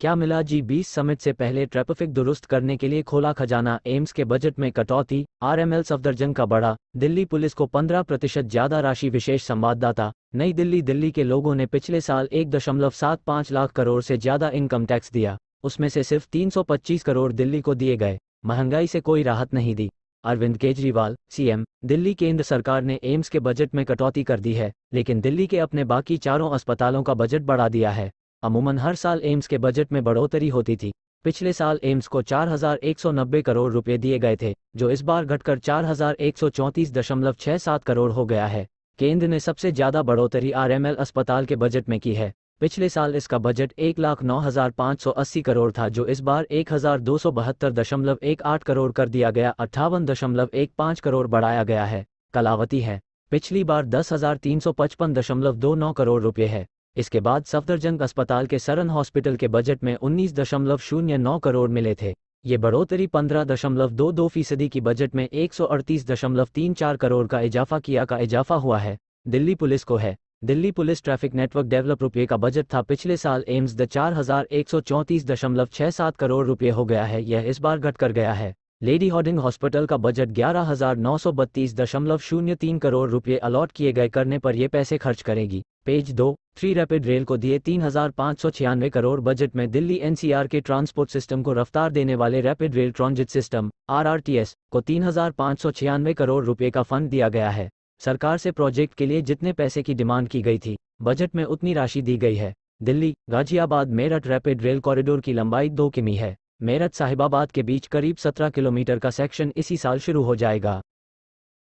क्या मिला जी बीस समिट से पहले ट्रैफिक दुरुस्त करने के लिए खोला खजाना एम्स के बजट में कटौती आरएमएल सफदरजंग का बड़ा दिल्ली पुलिस को 15 प्रतिशत ज्यादा राशि विशेष संवाददाता नई दिल्ली दिल्ली के लोगों ने पिछले साल एक दशमलव सात पाँच लाख करोड़ से ज्यादा इनकम टैक्स दिया उसमें से सिर्फ 325 करोड़ दिल्ली को दिए गए महंगाई से कोई राहत नहीं दी अरविंद केजरीवाल सीएम दिल्ली केंद्र सरकार ने एम्स के बजट में कटौती कर दी है लेकिन दिल्ली के अपने बाकी चारों अस्पतालों का बजट बढ़ा दिया है अमूमन हर साल एम्स के बजट में बढ़ोतरी होती थी पिछले साल एम्स को 4,190 करोड़ रुपए दिए गए थे जो इस बार घटकर 4,134.67 करोड़ हो गया है केंद्र ने सबसे ज्यादा बढ़ोतरी आरएमएल अस्पताल के बजट में की है पिछले साल इसका बजट एक लाख नौ हजार पाँच सौ अस्सी करोड़ था जो इस बार एक हजार दो सौ बहत्तर दशमलव एक आठ करोड़ कर दिया गया अट्ठावन दशमलव एक पाँच करोड़ बढ़ाया गया है कलावती है पिछली बार दस हजार तीन सौ पचपन दशमलव दो नौ करोड़ रुपये है इसके बाद सफदरजंग अस्पताल के सरन हॉस्पिटल के बजट में उन्नीस दशमलव शून्य नौ करोड़ मिले थे ये बढ़ोतरी पंद्रह दशमलव दो दो फीसदी की बजट में एक सौ अड़तीस दशमलव तीन चार करोड़ का इजाफा किया का इजाफा हुआ है दिल्ली पुलिस को है Delhi police traffic network develop रुपये का बजट था पिछले साल एम्स द चार हजार एक सौ चौंतीस दशमलव छह सात करोड़ रुपये हो गया है यह इस बार घट कर गया है लेडी हॉर्डिंग हॉस्पिटल का बजट ग्यारह हजार नौ सौ बत्तीस दशमलव शून्य तीन करोड़ रुपये अलॉट किए गए करने पर ये पैसे खर्च करेगी पेज दो थ्री रैपिड रेल को दिए तीन हजार पाँच सौ छियानवे करोड़ बजट में दिल्ली एनसीआर के ट्रांसपोर्ट सिस्टम को रफ्तार देने वाले rapid rail transit system RRTS को तीन हजार पाँच सौ छियानवे करोड़ रुपए का फंड दिया गया है सरकार से प्रोजेक्ट के लिए जितने पैसे की डिमांड की गई थी बजट में उतनी राशि दी गई है Delhi Ghaziabad Meerut rapid rail corridor की लंबाई दो किमी है मेरठ साहिबाबाद के बीच करीब सत्रह किलोमीटर का सेक्शन इसी साल शुरू हो जाएगा